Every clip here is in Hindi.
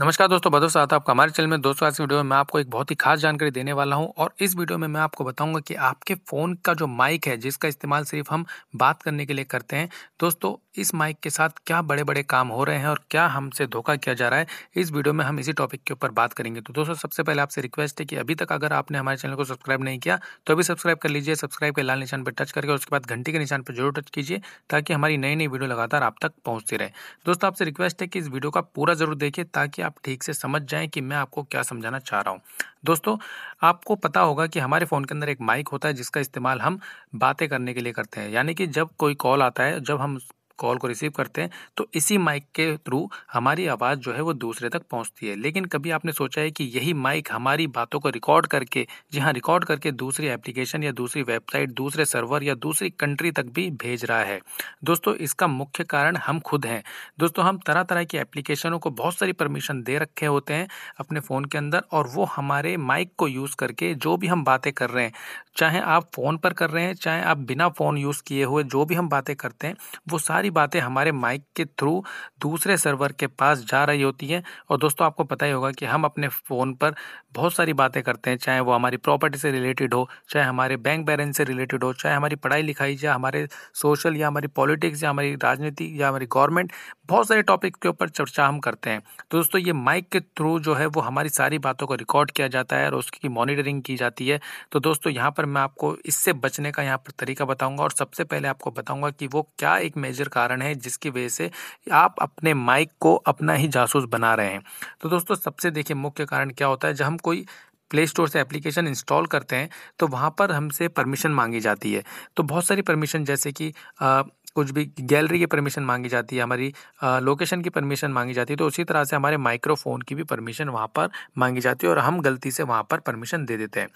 नमस्कार दोस्तों बदव साथ आपका हमारे चैनल में दोस्तों आज की वीडियो में मैं आपको एक बहुत ही खास जानकारी देने वाला हूं और इस वीडियो में मैं आपको बताऊंगा कि आपके फ़ोन का जो माइक है जिसका इस्तेमाल सिर्फ हम बात करने के लिए करते हैं दोस्तों इस माइक के साथ क्या बड़े बड़े काम हो रहे हैं और क्या हमसे धोखा किया जा रहा है इस वीडियो में हम इसी टॉपिक के ऊपर बात करेंगे तो दोस्तों सबसे पहले आपसे रिक्वेस्ट है कि अभी तक अगर आपने हमारे चैनल को सब्सक्राइब नहीं किया तो अभी सब्सक्राइब कर लीजिए सब्सक्राइब के लाल निशान पर टच करके उसके बाद घंटी के निशान पर जरूर टच कीजिए ताकि हमारी नई नई वीडियो लगातार आप तक पहुँचती रहे दोस्तों आपसे रिक्वेस्ट है कि इस वीडियो का पूरा जरूर देखिए ताकि आप ठीक से समझ जाएं कि मैं आपको क्या समझाना चाह रहा हूँ दोस्तों आपको पता होगा कि हमारे फ़ोन के अंदर एक माइक होता है जिसका इस्तेमाल हम बातें करने के लिए करते हैं यानी कि जब कोई कॉल आता है जब हम कॉल को रिसीव करते हैं तो इसी माइक के थ्रू हमारी आवाज़ जो है वो दूसरे तक पहुंचती है लेकिन कभी आपने सोचा है कि यही माइक हमारी बातों को रिकॉर्ड करके जी हाँ रिकॉर्ड करके दूसरी एप्लीकेशन या दूसरी वेबसाइट दूसरे सर्वर या दूसरी कंट्री तक भी भेज रहा है दोस्तों इसका मुख्य कारण हम खुद हैं दोस्तों हम तरह तरह की एप्लीकेशनों को बहुत सारी परमिशन दे रखे होते हैं अपने फ़ोन के अंदर और वो हमारे माइक को यूज़ करके जो भी हम बातें कर रहे हैं चाहे आप फ़ोन पर कर रहे हैं चाहे आप बिना फ़ोन यूज़ किए हुए जो भी हम बातें करते हैं वो सारी सारी बातें हमारे माइक के थ्रू दूसरे सर्वर के पास जा रही होती हैं और दोस्तों आपको पता ही होगा कि हम अपने फ़ोन पर बहुत सारी बातें करते हैं चाहे वो हमारी प्रॉपर्टी से रिलेटेड हो चाहे हमारे बैंक बैलेंस से रिलेटेड हो चाहे हमारी पढ़ाई लिखाई या हमारे सोशल या हमारी पॉलिटिक्स या हमारी राजनीति या हमारी गवर्नमेंट बहुत सारे टॉपिक के ऊपर चर्चा हम करते हैं तो दोस्तों ये माइक के थ्रू जो है वो हमारी सारी बातों को रिकॉर्ड किया जाता है और उसकी मॉनिटरिंग की जाती है तो दोस्तों यहाँ पर मैं आपको इससे बचने का यहाँ पर तरीका बताऊँगा और सबसे पहले आपको बताऊँगा कि वो क्या एक मेजर कारण है जिसकी वजह से आप अपने माइक को अपना ही जासूस बना रहे हैं तो दोस्तों सबसे देखिए मुख्य कारण क्या होता है जब हम कोई प्ले स्टोर से एप्लीकेशन इंस्टॉल करते हैं तो वहाँ पर हमसे परमिशन मांगी जाती है तो बहुत सारी परमिशन जैसे कि कुछ भी गैलरी की परमिशन मांगी जाती है हमारी लोकेशन की परमिशन मांगी जाती है तो उसी तरह से हमारे माइक्रोफोन की भी परमिशन वहाँ पर मांगी जाती है और हम गलती से वहाँ पर परमिशन दे देते हैं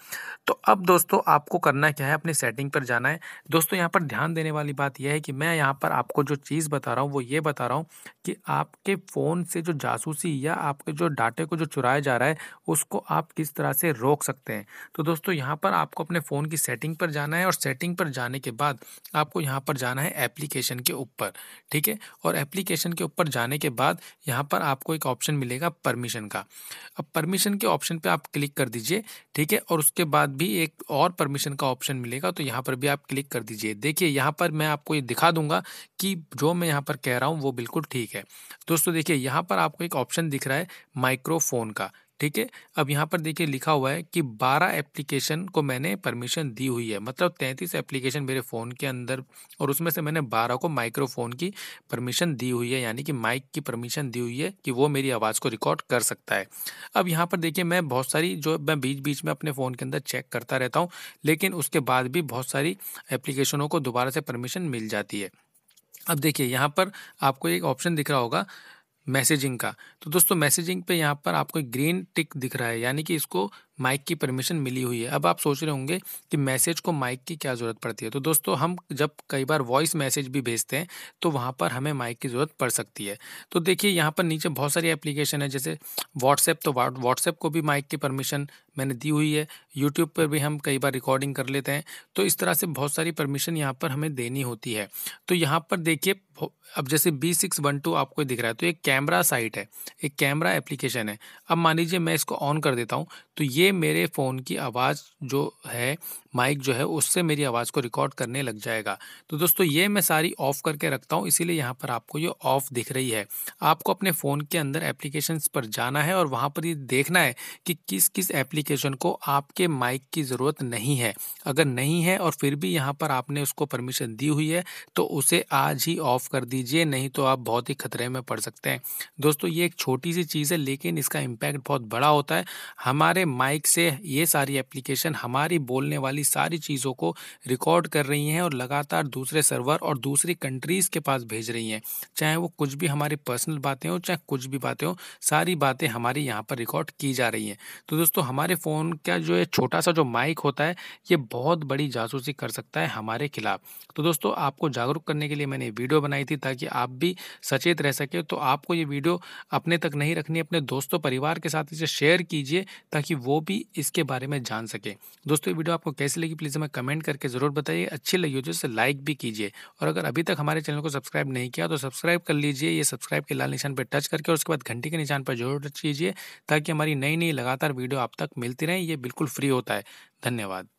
तो अब दोस्तों आपको करना क्या है अपनी सेटिंग पर जाना है दोस्तों यहाँ पर ध्यान देने वाली बात यह है कि मैं यहाँ पर आपको जो चीज़ बता रहा हूँ वो ये बता रहा हूँ कि आपके फ़ोन से जो जासूसी या आपके जो डाटे को जो चुराया जा रहा है उसको आप किस तरह से रोक सकते हैं तो दोस्तों यहाँ पर आपको अपने फ़ोन की सेटिंग पर जाना है और सेटिंग पर जाने के बाद आपको यहाँ पर जाना है एप्ली एप्लीकेशन के ऊपर ठीक है और एप्लीकेशन के ऊपर जाने के बाद यहाँ पर आपको एक ऑप्शन मिलेगा परमिशन का अब परमिशन के ऑप्शन पे आप क्लिक कर दीजिए ठीक है और उसके बाद भी एक और परमिशन का ऑप्शन मिलेगा तो यहाँ पर भी आप क्लिक कर दीजिए देखिए यहाँ पर मैं आपको ये दिखा दूंगा कि जो मैं यहाँ पर कह रहा हूँ वो बिल्कुल ठीक है दोस्तों देखिए यहाँ पर आपको एक ऑप्शन दिख रहा है माइक्रोफोन का ठीक है अब यहाँ पर देखिए लिखा हुआ है कि 12 एप्लीकेशन को मैंने परमिशन दी हुई है मतलब 33 एप्लीकेशन मेरे फ़ोन के अंदर और उसमें से मैंने 12 को माइक्रोफोन की परमिशन दी हुई है यानी कि माइक की परमिशन दी हुई है कि वो मेरी आवाज़ को रिकॉर्ड कर सकता है अब यहाँ पर देखिए मैं बहुत सारी जो मैं बीच बीच में अपने फ़ोन के अंदर चेक करता रहता हूँ लेकिन उसके बाद भी बहुत सारी एप्लीकेशनों को दोबारा से परमिशन मिल जाती है अब देखिए यहाँ पर आपको एक ऑप्शन दिख रहा होगा मैसेजिंग का तो दोस्तों मैसेजिंग पे यहाँ पर आपको एक ग्रीन टिक दिख रहा है यानी कि इसको माइक की परमिशन मिली हुई है अब आप सोच रहे होंगे कि मैसेज को माइक की क्या ज़रूरत पड़ती है तो दोस्तों हम जब कई बार वॉइस मैसेज भी भेजते हैं तो वहाँ पर हमें माइक की ज़रूरत पड़ सकती है तो देखिए यहाँ पर नीचे बहुत सारी एप्लीकेशन है जैसे व्हाट्सएप तो व्हाट्सएप को भी माइक की परमिशन मैंने दी हुई है यूट्यूब पर भी हम कई बार रिकॉर्डिंग कर लेते हैं तो इस तरह से बहुत सारी परमिशन यहाँ पर हमें देनी होती है तो यहाँ पर देखिए अब जैसे बी सिक्स वन टू आपको दिख रहा है तो एक कैमरा साइट है एक कैमरा एप्लीकेशन है अब मान लीजिए मैं इसको ऑन कर देता हूँ तो ये मेरे फ़ोन की आवाज़ जो है माइक जो है उससे मेरी आवाज़ को रिकॉर्ड करने लग जाएगा तो दोस्तों ये मैं सारी ऑफ़ करके रखता हूँ इसीलिए यहाँ पर आपको ये ऑफ़ दिख रही है आपको अपने फ़ोन के अंदर एप्लीकेशंस पर जाना है और वहाँ पर ये देखना है कि किस किस एप्लीकेशन को आपके माइक की ज़रूरत नहीं है अगर नहीं है और फिर भी यहाँ पर आपने उसको परमिशन दी हुई है तो उसे आज ही ऑफ़ कर दीजिए नहीं तो आप बहुत ही खतरे में पड़ सकते हैं दोस्तों ये एक छोटी सी चीज़ है लेकिन इसका इम्पैक्ट बहुत बड़ा होता है हमारे माइक माइक से ये सारी एप्लीकेशन हमारी बोलने वाली सारी चीज़ों को रिकॉर्ड कर रही हैं और लगातार दूसरे सर्वर और दूसरी कंट्रीज़ के पास भेज रही हैं चाहे वो कुछ भी हमारी पर्सनल बातें हो चाहे कुछ भी बातें हो सारी बातें हमारी यहाँ पर रिकॉर्ड की जा रही हैं तो दोस्तों हमारे फ़ोन का जो है छोटा सा जो माइक होता है ये बहुत बड़ी जासूसी कर सकता है हमारे खिलाफ तो दोस्तों आपको जागरूक करने के लिए मैंने वीडियो बनाई थी ताकि आप भी सचेत रह सके तो आपको ये वीडियो अपने तक नहीं रखनी अपने दोस्तों परिवार के साथ इसे शेयर कीजिए ताकि वो भी इसके बारे में जान सके दोस्तों ये वीडियो आपको कैसी लगी प्लीज़ हमें कमेंट करके ज़रूर बताइए अच्छी लगी हो जिससे तो लाइक भी कीजिए और अगर अभी तक हमारे चैनल को सब्सक्राइब नहीं किया तो सब्सक्राइब कर लीजिए ये सब्सक्राइब के लाल निशान पर टच करके और उसके बाद घंटी के निशान पर जरूर टच कीजिए ताकि हमारी नई नई लगातार वीडियो आप तक मिलती रहे ये बिल्कुल फ्री होता है धन्यवाद